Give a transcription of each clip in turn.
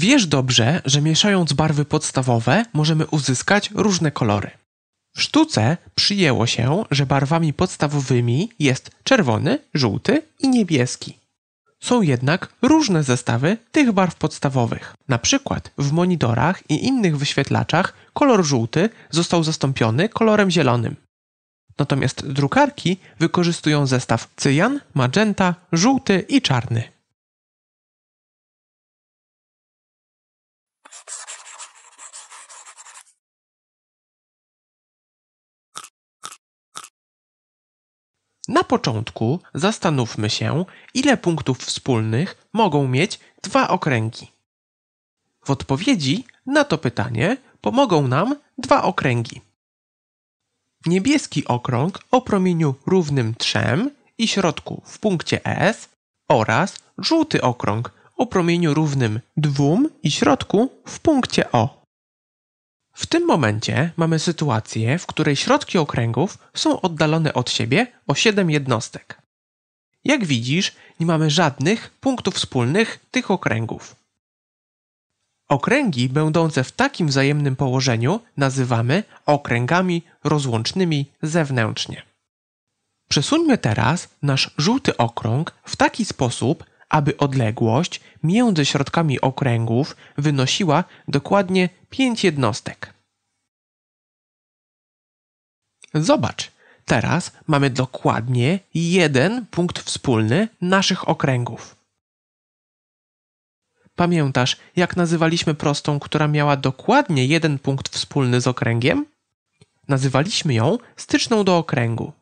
Wiesz dobrze, że mieszając barwy podstawowe możemy uzyskać różne kolory. W sztuce przyjęło się, że barwami podstawowymi jest czerwony, żółty i niebieski. Są jednak różne zestawy tych barw podstawowych. Na przykład w monitorach i innych wyświetlaczach kolor żółty został zastąpiony kolorem zielonym. Natomiast drukarki wykorzystują zestaw cyjan, magenta, żółty i czarny. Na początku zastanówmy się, ile punktów wspólnych mogą mieć dwa okręgi. W odpowiedzi na to pytanie pomogą nam dwa okręgi. Niebieski okrąg o promieniu równym 3 i środku w punkcie S oraz żółty okrąg o promieniu równym 2 i środku w punkcie O. W tym momencie mamy sytuację, w której środki okręgów są oddalone od siebie o 7 jednostek. Jak widzisz, nie mamy żadnych punktów wspólnych tych okręgów. Okręgi będące w takim wzajemnym położeniu nazywamy okręgami rozłącznymi zewnętrznie. Przesuńmy teraz nasz żółty okrąg w taki sposób, aby odległość między środkami okręgów wynosiła dokładnie 5 jednostek. Zobacz, teraz mamy dokładnie jeden punkt wspólny naszych okręgów. Pamiętasz, jak nazywaliśmy prostą, która miała dokładnie jeden punkt wspólny z okręgiem? Nazywaliśmy ją styczną do okręgu.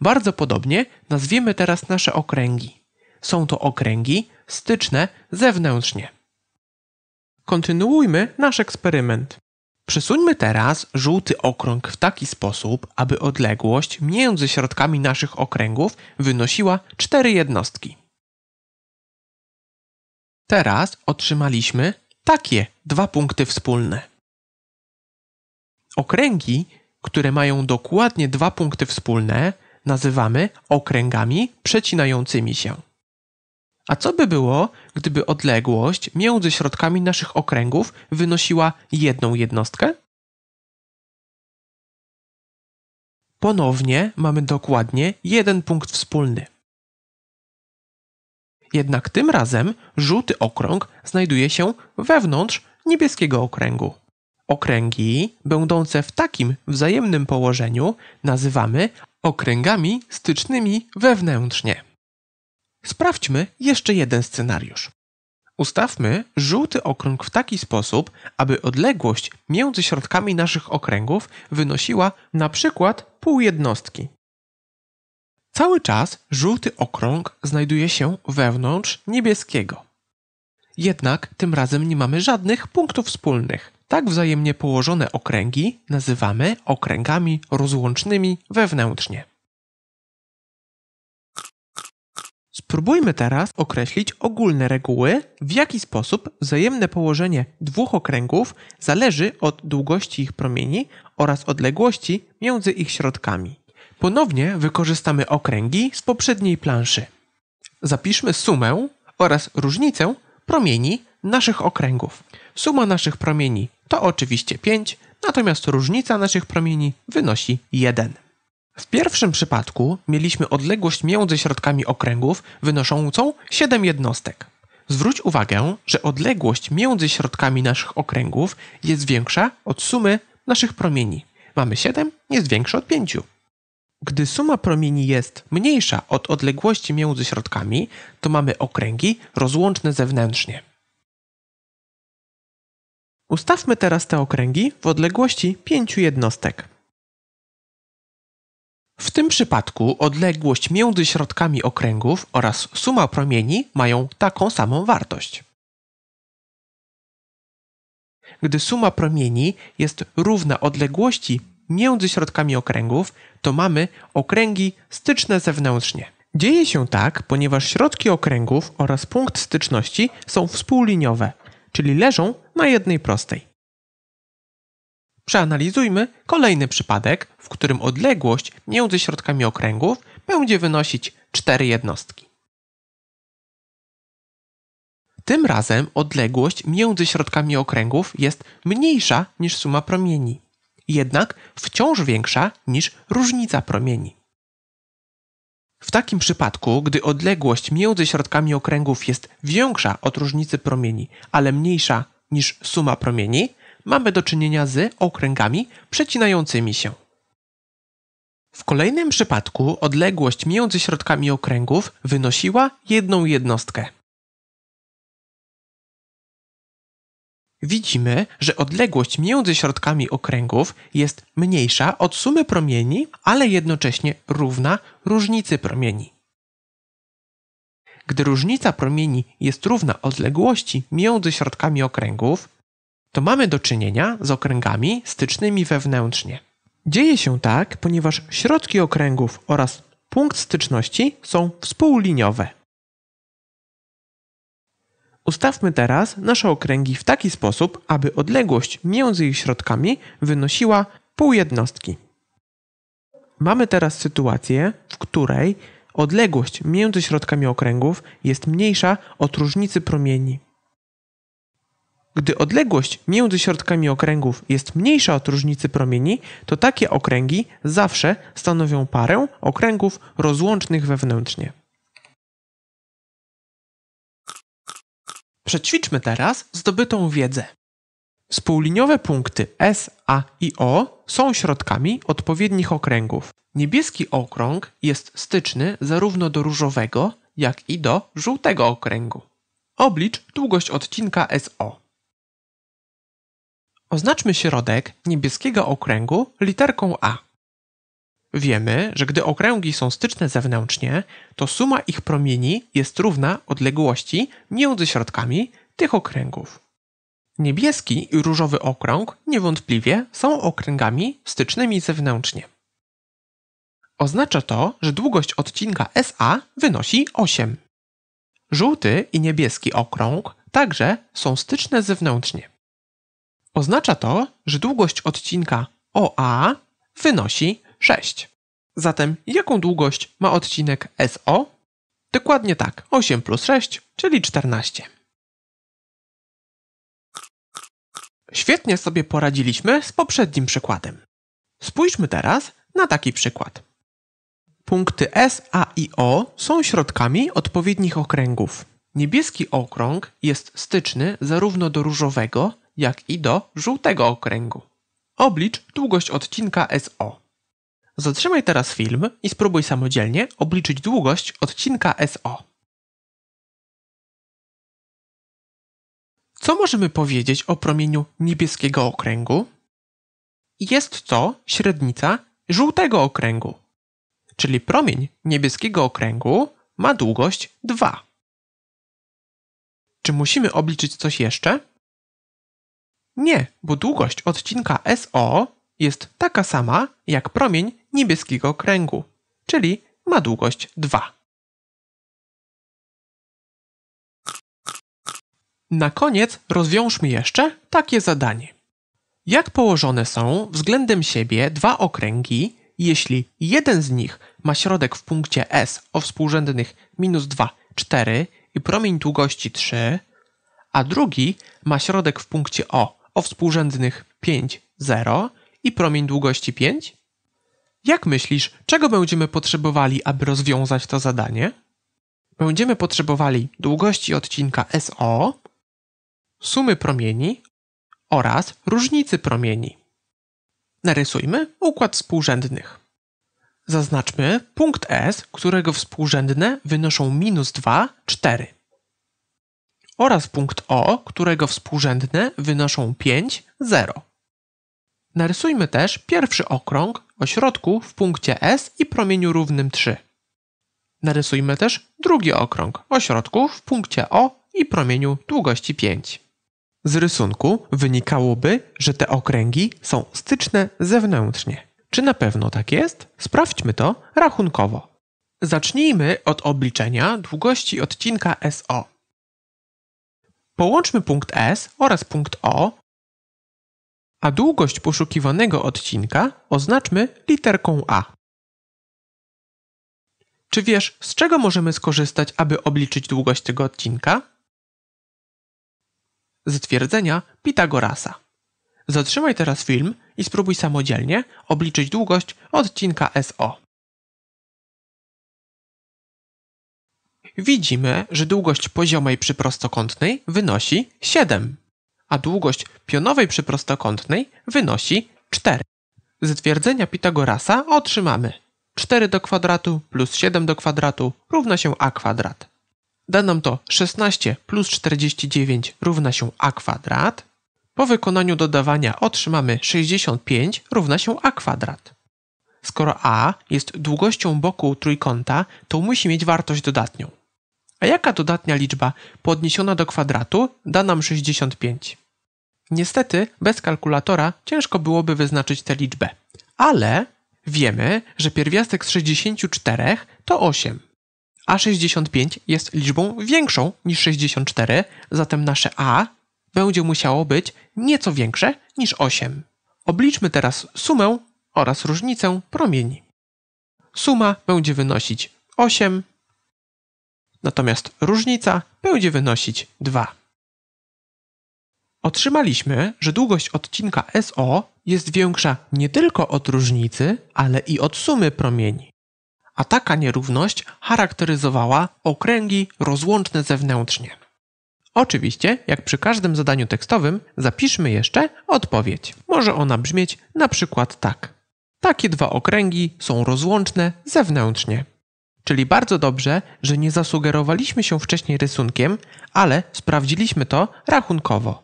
Bardzo podobnie nazwiemy teraz nasze okręgi. Są to okręgi styczne zewnętrznie. Kontynuujmy nasz eksperyment. Przesuńmy teraz żółty okrąg w taki sposób, aby odległość między środkami naszych okręgów wynosiła 4 jednostki. Teraz otrzymaliśmy takie dwa punkty wspólne. Okręgi, które mają dokładnie dwa punkty wspólne, nazywamy okręgami przecinającymi się. A co by było, gdyby odległość między środkami naszych okręgów wynosiła jedną jednostkę? Ponownie mamy dokładnie jeden punkt wspólny. Jednak tym razem żółty okrąg znajduje się wewnątrz niebieskiego okręgu. Okręgi będące w takim wzajemnym położeniu nazywamy okręgami stycznymi wewnętrznie. Sprawdźmy jeszcze jeden scenariusz. Ustawmy żółty okrąg w taki sposób, aby odległość między środkami naszych okręgów wynosiła na przykład pół jednostki. Cały czas żółty okrąg znajduje się wewnątrz niebieskiego. Jednak tym razem nie mamy żadnych punktów wspólnych. Tak wzajemnie położone okręgi nazywamy okręgami rozłącznymi wewnętrznie. Spróbujmy teraz określić ogólne reguły, w jaki sposób wzajemne położenie dwóch okręgów zależy od długości ich promieni oraz odległości między ich środkami. Ponownie wykorzystamy okręgi z poprzedniej planszy. Zapiszmy sumę oraz różnicę promieni naszych okręgów. Suma naszych promieni to oczywiście 5, natomiast różnica naszych promieni wynosi 1. W pierwszym przypadku mieliśmy odległość między środkami okręgów wynoszącą 7 jednostek. Zwróć uwagę, że odległość między środkami naszych okręgów jest większa od sumy naszych promieni. Mamy 7, jest większa od 5. Gdy suma promieni jest mniejsza od odległości między środkami, to mamy okręgi rozłączne zewnętrznie. Ustawmy teraz te okręgi w odległości 5 jednostek. W tym przypadku odległość między środkami okręgów oraz suma promieni mają taką samą wartość. Gdy suma promieni jest równa odległości między środkami okręgów, to mamy okręgi styczne zewnętrznie. Dzieje się tak, ponieważ środki okręgów oraz punkt styczności są współliniowe, czyli leżą na jednej prostej. Przeanalizujmy kolejny przypadek, w którym odległość między środkami okręgów będzie wynosić 4 jednostki. Tym razem odległość między środkami okręgów jest mniejsza niż suma promieni, jednak wciąż większa niż różnica promieni. W takim przypadku, gdy odległość między środkami okręgów jest większa od różnicy promieni, ale mniejsza niż suma promieni, mamy do czynienia z okręgami przecinającymi się. W kolejnym przypadku odległość między środkami okręgów wynosiła jedną jednostkę. Widzimy, że odległość między środkami okręgów jest mniejsza od sumy promieni, ale jednocześnie równa różnicy promieni. Gdy różnica promieni jest równa odległości między środkami okręgów, to mamy do czynienia z okręgami stycznymi wewnętrznie. Dzieje się tak, ponieważ środki okręgów oraz punkt styczności są współliniowe. Ustawmy teraz nasze okręgi w taki sposób, aby odległość między ich środkami wynosiła pół jednostki. Mamy teraz sytuację, w której odległość między środkami okręgów jest mniejsza od różnicy promieni. Gdy odległość między środkami okręgów jest mniejsza od różnicy promieni, to takie okręgi zawsze stanowią parę okręgów rozłącznych wewnętrznie. Przećwiczmy teraz zdobytą wiedzę. Współliniowe punkty S, A i O są środkami odpowiednich okręgów. Niebieski okrąg jest styczny zarówno do różowego, jak i do żółtego okręgu. Oblicz długość odcinka SO. Oznaczmy środek niebieskiego okręgu literką A. Wiemy, że gdy okręgi są styczne zewnętrznie, to suma ich promieni jest równa odległości między środkami tych okręgów. Niebieski i różowy okrąg niewątpliwie są okręgami stycznymi zewnętrznie. Oznacza to, że długość odcinka SA wynosi 8. Żółty i niebieski okrąg także są styczne zewnętrznie. Oznacza to, że długość odcinka OA wynosi 6. Zatem jaką długość ma odcinek SO? Dokładnie tak, 8 plus 6, czyli 14. Świetnie sobie poradziliśmy z poprzednim przykładem. Spójrzmy teraz na taki przykład. Punkty S, A i O są środkami odpowiednich okręgów. Niebieski okrąg jest styczny zarówno do różowego, jak i do żółtego okręgu. Oblicz długość odcinka SO. Zatrzymaj teraz film i spróbuj samodzielnie obliczyć długość odcinka SO. Co możemy powiedzieć o promieniu niebieskiego okręgu? Jest to średnica żółtego okręgu, czyli promień niebieskiego okręgu ma długość 2. Czy musimy obliczyć coś jeszcze? Nie, bo długość odcinka SO jest taka sama jak promień niebieskiego kręgu, czyli ma długość 2. Na koniec rozwiążmy jeszcze takie zadanie. Jak położone są względem siebie dwa okręgi, jeśli jeden z nich ma środek w punkcie S o współrzędnych minus 2, 4 i promień długości 3, a drugi ma środek w punkcie O o współrzędnych 5, 0 i promień długości 5? Jak myślisz, czego będziemy potrzebowali, aby rozwiązać to zadanie? Będziemy potrzebowali długości odcinka SO, sumy promieni oraz różnicy promieni. Narysujmy układ współrzędnych. Zaznaczmy punkt S, którego współrzędne wynoszą minus 2, 4 oraz punkt O, którego współrzędne wynoszą 5, 0. Narysujmy też pierwszy okrąg o środku w punkcie S i promieniu równym 3. Narysujmy też drugi okrąg o środku w punkcie O i promieniu długości 5. Z rysunku wynikałoby, że te okręgi są styczne zewnętrznie. Czy na pewno tak jest? Sprawdźmy to rachunkowo. Zacznijmy od obliczenia długości odcinka SO. Połączmy punkt S oraz punkt O, a długość poszukiwanego odcinka oznaczmy literką A. Czy wiesz, z czego możemy skorzystać, aby obliczyć długość tego odcinka? Z twierdzenia Pitagorasa. Zatrzymaj teraz film i spróbuj samodzielnie obliczyć długość odcinka SO. widzimy, że długość poziomej przy prostokątnej wynosi 7, a długość pionowej przy prostokątnej wynosi 4. Z twierdzenia Pitagorasa otrzymamy 4 do kwadratu plus 7 do kwadratu równa się a kwadrat. Da nam to 16 plus 49 równa się a kwadrat. Po wykonaniu dodawania otrzymamy 65 równa się a kwadrat. Skoro a jest długością boku trójkąta, to musi mieć wartość dodatnią. A jaka dodatnia liczba podniesiona do kwadratu da nam 65? Niestety, bez kalkulatora ciężko byłoby wyznaczyć tę liczbę. Ale wiemy, że pierwiastek z 64 to 8, a 65 jest liczbą większą niż 64, zatem nasze a będzie musiało być nieco większe niż 8. Obliczmy teraz sumę oraz różnicę promieni. Suma będzie wynosić 8 natomiast różnica będzie wynosić 2. Otrzymaliśmy, że długość odcinka SO jest większa nie tylko od różnicy, ale i od sumy promieni. A taka nierówność charakteryzowała okręgi rozłączne zewnętrznie. Oczywiście, jak przy każdym zadaniu tekstowym, zapiszmy jeszcze odpowiedź. Może ona brzmieć na przykład tak. Takie dwa okręgi są rozłączne zewnętrznie. Czyli bardzo dobrze, że nie zasugerowaliśmy się wcześniej rysunkiem, ale sprawdziliśmy to rachunkowo.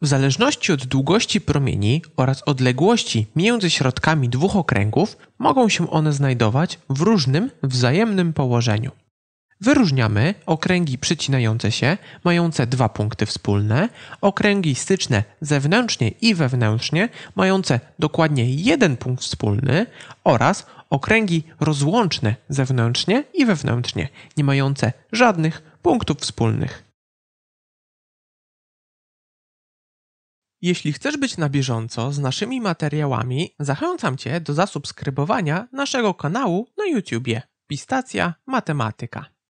W zależności od długości promieni oraz odległości między środkami dwóch okręgów mogą się one znajdować w różnym wzajemnym położeniu. Wyróżniamy okręgi przecinające się, mające dwa punkty wspólne, okręgi styczne zewnętrznie i wewnętrznie, mające dokładnie jeden punkt wspólny oraz okręgi rozłączne zewnętrznie i wewnętrznie, nie mające żadnych punktów wspólnych. Jeśli chcesz być na bieżąco z naszymi materiałami, zachęcam Cię do zasubskrybowania naszego kanału na YouTubie Pistacja Matematyka.